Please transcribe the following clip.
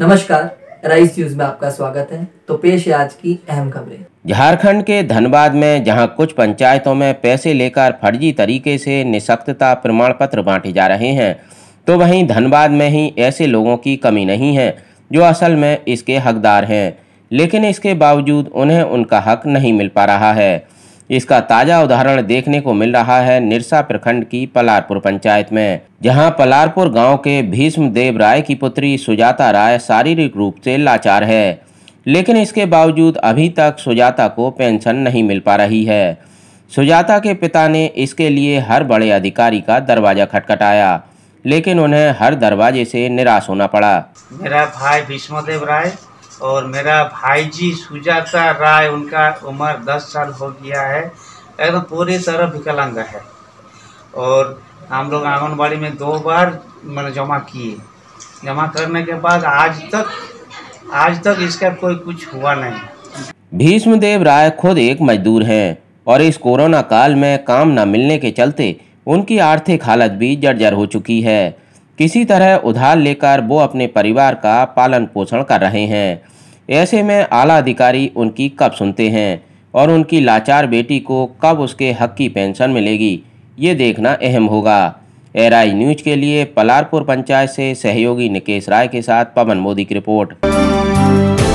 नमस्कार rice news में आपका स्वागत है तो पेश है आज की अहम खबरें झारखंड के धनबाद में जहां कुछ पंचायतों में पैसे लेकर फर्जी तरीके से निशक्तता प्रमाण पत्र बांटे जा रहे हैं तो वहीं धनबाद में ही ऐसे लोगों की कमी नहीं है जो असल में इसके हकदार हैं लेकिन इसके बावजूद उन्हें उनका हक नहीं मिल पा रहा है इसका ताज़ा उदाहरण देखने को मिल रहा है निरसा प्रखंड की पलारपुर पंचायत में जहां पलारपुर गांव के भीष्म देव राय की पुत्री सुजाता राय शारीरिक रूप से लाचार है लेकिन इसके बावजूद अभी तक सुजाता को पेंशन नहीं मिल पा रही है सुजाता के पिता ने इसके लिए हर बड़े अधिकारी का दरवाज़ा खटखटाया लेकिन उन्हें हर दरवाजे से निराश होना पड़ा मेरा भाई भीष्मदेव राय और मेरा भाई जी सुजाता राय उनका उम्र दस साल हो गया है एकदम पूरी तरह विकलांग है और हम लोग आंगनबाड़ी में दो बार मैंने जमा किए जमा करने के बाद आज तक आज तक इसका कोई कुछ हुआ नहीं भीष्मदेव राय खुद एक मजदूर हैं और इस कोरोना काल में काम न मिलने के चलते उनकी आर्थिक हालत भी जर्जर हो चुकी है किसी तरह उधार लेकर वो अपने परिवार का पालन पोषण कर रहे हैं ऐसे में आला अधिकारी उनकी कब सुनते हैं और उनकी लाचार बेटी को कब उसके हक की पेंशन मिलेगी ये देखना अहम होगा एर न्यूज के लिए पलारपुर पंचायत से सहयोगी निकेश राय के साथ पवन मोदी की रिपोर्ट